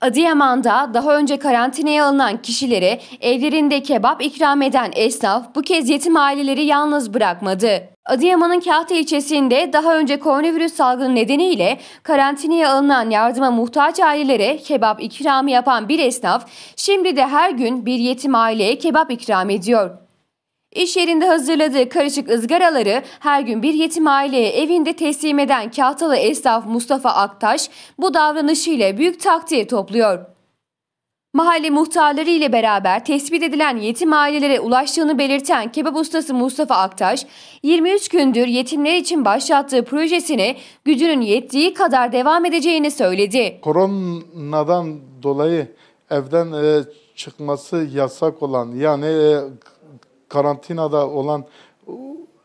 Adıyaman'da daha önce karantinaya alınan kişileri evlerinde kebap ikram eden esnaf bu kez yetim aileleri yalnız bırakmadı. Adıyaman'ın Kahta ilçesinde daha önce koronavirüs salgını nedeniyle karantinaya alınan yardıma muhtaç ailelere kebap ikramı yapan bir esnaf şimdi de her gün bir yetim aileye kebap ikram ediyor. İş yerinde hazırladığı karışık ızgaraları her gün bir yetim aileye evinde teslim eden Kahtalı esnaf Mustafa Aktaş bu davranışıyla büyük takdir topluyor. Mahalle muhtarları ile beraber tespit edilen yetim ailelere ulaştığını belirten kebap ustası Mustafa Aktaş, 23 gündür yetimler için başlattığı projesini gücünün yettiği kadar devam edeceğini söyledi. Koronadan dolayı evden e, çıkması yasak olan yani e, karantinada olan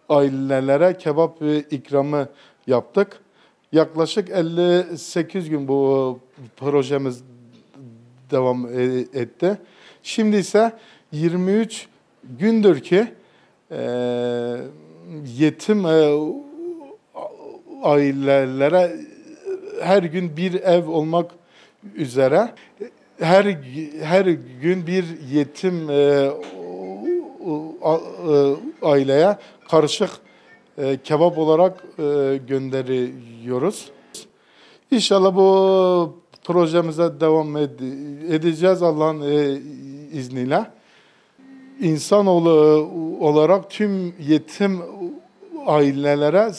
ailelere kebap ikramı yaptık. Yaklaşık 58 gün bu projemiz devam e, etti. Şimdi ise 23 gündür ki e, yetim e, ailelere her gün bir ev olmak üzere her her gün bir yetim e, e, aileye karışık e, kebap olarak e, gönderiyoruz. İnşallah bu projemize devam edeceğiz Allah'ın izniyle. İnsanoğlu olarak tüm yetim ailelere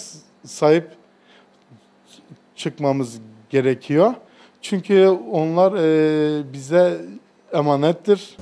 sahip çıkmamız gerekiyor. Çünkü onlar bize emanettir.